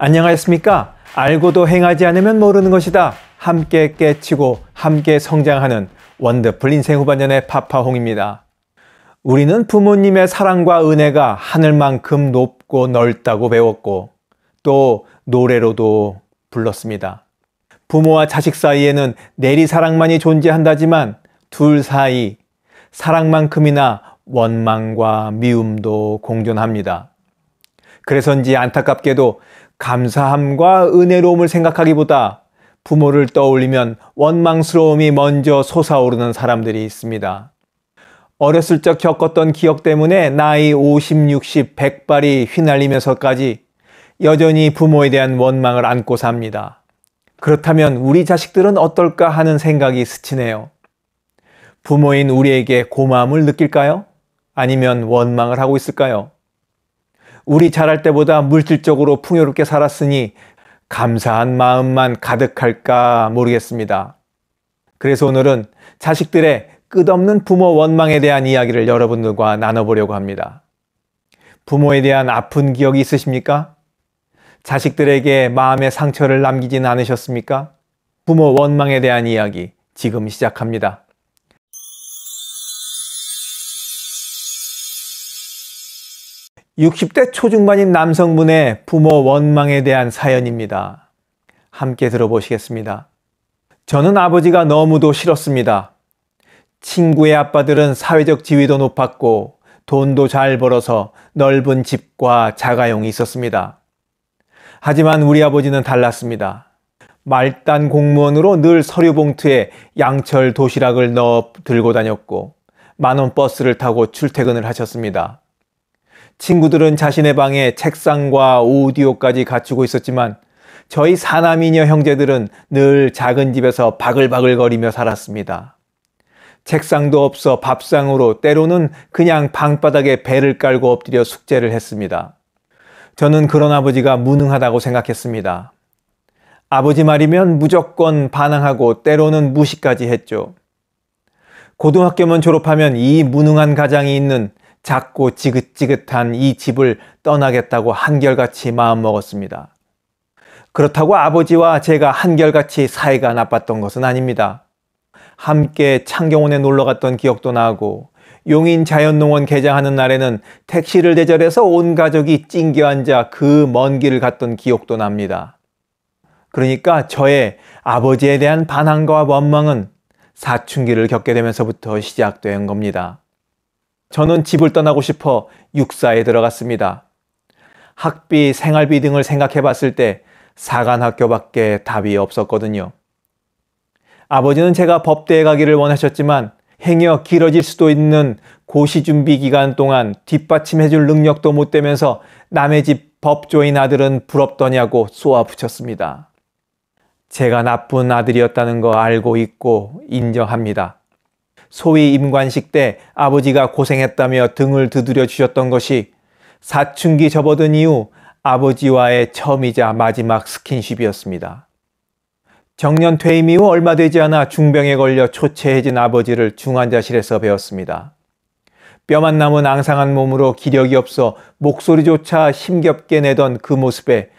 안녕하십니까? 알고도 행하지 않으면 모르는 것이다. 함께 깨치고 함께 성장하는 원더풀 인생 후반년의 파파홍입니다. 우리는 부모님의 사랑과 은혜가 하늘만큼 높고 넓다고 배웠고 또 노래로도 불렀습니다. 부모와 자식 사이에는 내리사랑만이 존재한다지만 둘 사이 사랑만큼이나 원망과 미움도 공존합니다. 그래서인지 안타깝게도 감사함과 은혜로움을 생각하기보다 부모를 떠올리면 원망스러움이 먼저 솟아오르는 사람들이 있습니다. 어렸을 적 겪었던 기억 때문에 나이 50, 60, 100발이 휘날리면서까지 여전히 부모에 대한 원망을 안고 삽니다. 그렇다면 우리 자식들은 어떨까 하는 생각이 스치네요. 부모인 우리에게 고마움을 느낄까요? 아니면 원망을 하고 있을까요? 우리 자랄 때보다 물질적으로 풍요롭게 살았으니 감사한 마음만 가득할까 모르겠습니다. 그래서 오늘은 자식들의 끝없는 부모 원망에 대한 이야기를 여러분들과 나눠보려고 합니다. 부모에 대한 아픈 기억이 있으십니까? 자식들에게 마음의 상처를 남기진 않으셨습니까? 부모 원망에 대한 이야기 지금 시작합니다. 60대 초중반인 남성분의 부모 원망에 대한 사연입니다. 함께 들어보시겠습니다. 저는 아버지가 너무도 싫었습니다. 친구의 아빠들은 사회적 지위도 높았고 돈도 잘 벌어서 넓은 집과 자가용이 있었습니다. 하지만 우리 아버지는 달랐습니다. 말단 공무원으로 늘 서류 봉투에 양철 도시락을 넣어 들고 다녔고 만원 버스를 타고 출퇴근을 하셨습니다. 친구들은 자신의 방에 책상과 오디오까지 갖추고 있었지만 저희 사남이녀 형제들은 늘 작은 집에서 바글바글 거리며 살았습니다. 책상도 없어 밥상으로 때로는 그냥 방바닥에 배를 깔고 엎드려 숙제를 했습니다. 저는 그런 아버지가 무능하다고 생각했습니다. 아버지 말이면 무조건 반항하고 때로는 무시까지 했죠. 고등학교만 졸업하면 이 무능한 가장이 있는 작고 지긋지긋한 이 집을 떠나겠다고 한결같이 마음먹었습니다. 그렇다고 아버지와 제가 한결같이 사이가 나빴던 것은 아닙니다. 함께 창경원에 놀러 갔던 기억도 나고 용인 자연농원 개장하는 날에는 택시를 대절해서 온 가족이 찡겨 앉아 그 먼 길을 갔던 기억도 납니다. 그러니까 저의 아버지에 대한 반항과 원망은 사춘기를 겪게 되면서부터 시작된 겁니다. 저는 집을 떠나고 싶어 육사에 들어갔습니다. 학비, 생활비 등을 생각해 봤을 때 사관학교밖에 답이 없었거든요. 아버지는 제가 법대에 가기를 원하셨지만 행여 길어질 수도 있는 고시 준비 기간 동안 뒷받침해 줄 능력도 못 되면서 남의 집 법조인 아들은 부럽더냐고 쏘아붙였습니다. 제가 나쁜 아들이었다는 거 알고 있고 인정합니다. 소위 임관식 때 아버지가 고생했다며 등을 두드려 주셨던 것이 사춘기 접어든 이후 아버지와의 처음이자 마지막 스킨십이었습니다. 정년 퇴임 이후 얼마 되지 않아 중병에 걸려 초췌해진 아버지를 중환자실에서 배웠습니다. 뼈만 남은 앙상한 몸으로 기력이 없어 목소리조차 힘겹게 내던 그 모습에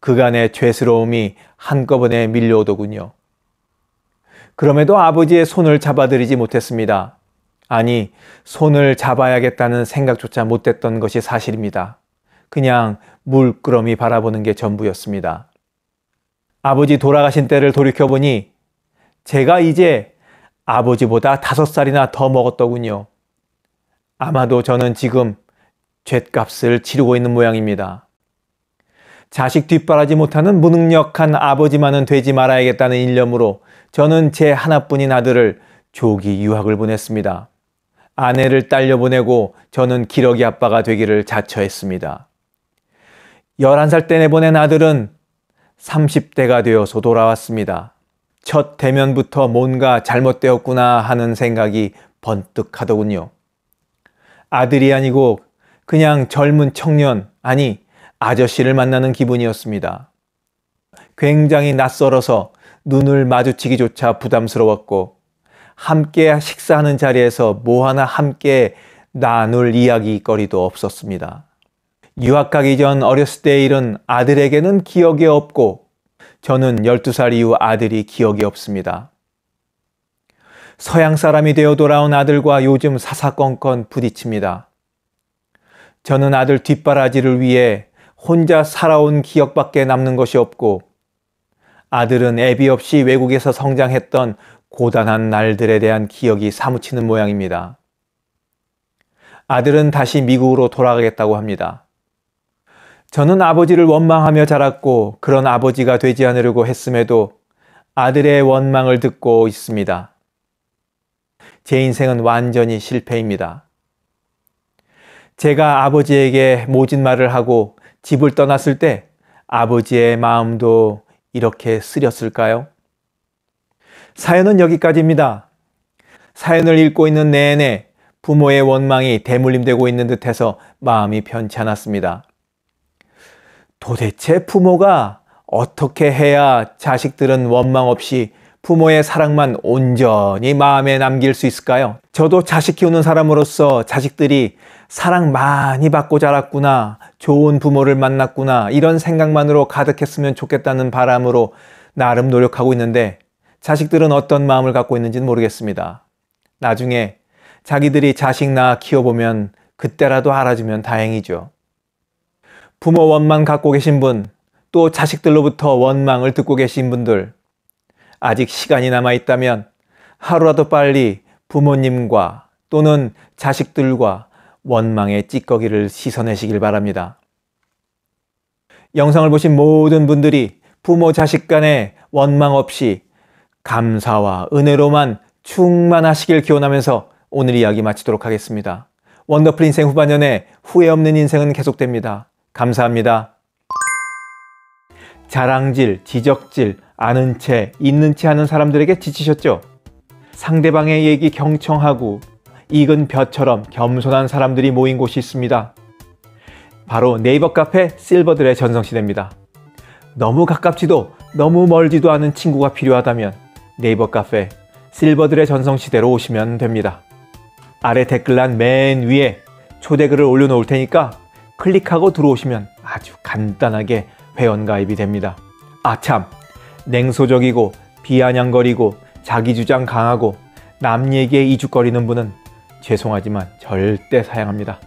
그간의 죄스러움이 한꺼번에 밀려오더군요. 그럼에도 아버지의 손을 잡아들이지 못했습니다. 아니, 손을 잡아야겠다는 생각조차 못했던 것이 사실입니다. 그냥 물끄러미 바라보는 게 전부였습니다. 아버지 돌아가신 때를 돌이켜보니 제가 이제 아버지보다 다섯 살이나 더 먹었더군요. 아마도 저는 지금 죗값을 치르고 있는 모양입니다. 자식 뒷바라지 못하는 무능력한 아버지만은 되지 말아야겠다는 일념으로 저는 제 하나뿐인 아들을 조기 유학을 보냈습니다. 아내를 딸려 보내고 저는 기러기 아빠가 되기를 자처했습니다. 11살 때 내보낸 아들은 30대가 되어서 돌아왔습니다. 첫 대면부터 뭔가 잘못되었구나 하는 생각이 번뜩 하더군요. 아들이 아니고 그냥 젊은 청년, 아니, 아저씨를 만나는 기분이었습니다. 굉장히 낯설어서 눈을 마주치기조차 부담스러웠고 함께 식사하는 자리에서 뭐 하나 함께 나눌 이야기거리도 없었습니다. 유학 가기 전 어렸을 때 일은 아들에게는 기억이 없고 저는 12살 이후 아들이 기억이 없습니다. 서양 사람이 되어 돌아온 아들과 요즘 사사건건 부딪힙니다. 저는 아들 뒷바라지를 위해 혼자 살아온 기억밖에 남는 것이 없고 아들은 애비 없이 외국에서 성장했던 고단한 날들에 대한 기억이 사무치는 모양입니다. 아들은 다시 미국으로 돌아가겠다고 합니다. 저는 아버지를 원망하며 자랐고 그런 아버지가 되지 않으려고 했음에도 아들의 원망을 듣고 있습니다. 제 인생은 완전히 실패입니다. 제가 아버지에게 모진 말을 하고 집을 떠났을 때 아버지의 마음도 이렇게 쓰렸을까요? 사연은 여기까지입니다. 사연을 읽고 있는 내내 부모의 원망이 대물림되고 있는 듯해서 마음이 편치 않았습니다. 도대체 부모가 어떻게 해야 자식들은 원망 없이 부모의 사랑만 온전히 마음에 남길 수 있을까요? 저도 자식 키우는 사람으로서 자식들이 사랑 많이 받고 자랐구나, 좋은 부모를 만났구나, 이런 생각만으로 가득했으면 좋겠다는 바람으로 나름 노력하고 있는데 자식들은 어떤 마음을 갖고 있는지는 모르겠습니다. 나중에 자기들이 자식 낳아 키워보면 그때라도 알아주면 다행이죠. 부모 원망 갖고 계신 분, 또 자식들로부터 원망을 듣고 계신 분들, 아직 시간이 남아있다면 하루라도 빨리 부모님과 또는 자식들과 원망의 찌꺼기를 씻어내시길 바랍니다. 영상을 보신 모든 분들이 부모 자식 간에 원망 없이 감사와 은혜로만 충만하시길 기원하면서 오늘 이야기 마치도록 하겠습니다. 원더풀 인생 후반년에 후회 없는 인생은 계속됩니다. 감사합니다. 자랑질, 지적질, 아는 채, 있는 채 하는 사람들에게 지치셨죠? 상대방의 얘기 경청하고 익은 벼처럼 겸손한 사람들이 모인 곳이 있습니다. 바로 네이버 카페 실버들의 전성시대입니다. 너무 가깝지도 너무 멀지도 않은 친구가 필요하다면 네이버 카페 실버들의 전성시대로 오시면 됩니다. 아래 댓글란 맨 위에 초대글을 올려놓을 테니까 클릭하고 들어오시면 아주 간단하게 회원가입이 됩니다. 아참! 냉소적이고 비아냥거리고 자기주장 강하고 남 얘기에 이죽거리는 분은 죄송하지만 절대 사양합니다.